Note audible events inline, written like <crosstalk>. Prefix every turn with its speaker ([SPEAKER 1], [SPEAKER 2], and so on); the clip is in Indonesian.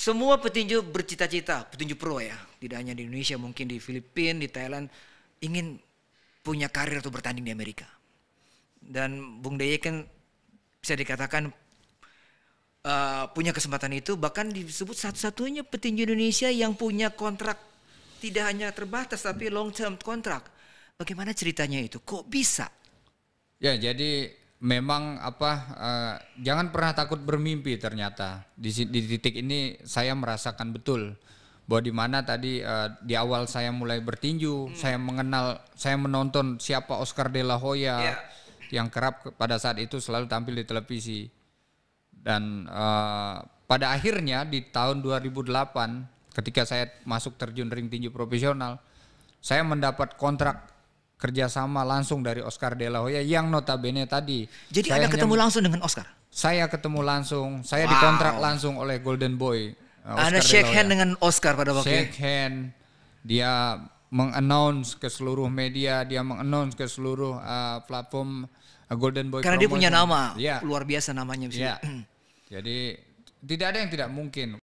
[SPEAKER 1] Semua petinju bercita-cita, petinju pro ya. Tidak hanya di Indonesia, mungkin di Filipina, di Thailand. Ingin punya karir atau bertanding di Amerika. Dan Bung Daye kan bisa dikatakan uh, punya kesempatan itu. Bahkan disebut satu-satunya petinju Indonesia yang punya kontrak tidak hanya terbatas tapi long term kontrak. Bagaimana ceritanya
[SPEAKER 2] itu? Kok bisa? Ya jadi memang apa uh, jangan pernah takut bermimpi ternyata di, di titik ini saya merasakan betul bahwa di mana tadi uh, di awal saya mulai bertinju hmm. saya mengenal saya menonton siapa Oscar De La Hoya yeah. yang kerap pada saat itu selalu tampil di televisi dan uh, pada akhirnya di tahun 2008 ketika saya masuk terjun ring tinju profesional saya mendapat kontrak kerjasama langsung dari Oscar De La Hoya yang notabene tadi. Jadi saya Anda ketemu langsung dengan Oscar? Saya ketemu langsung, saya wow. dikontrak langsung oleh Golden Boy. Uh, Oscar Anda shake hand dengan Oscar pada waktu Shake hand, dia mengannounce ke seluruh media, dia mengannounce ke seluruh uh, platform uh, Golden Boy. Karena promotion. dia punya nama, yeah. luar biasa namanya. Bisa. Ya. <clears throat> Jadi tidak ada yang tidak mungkin.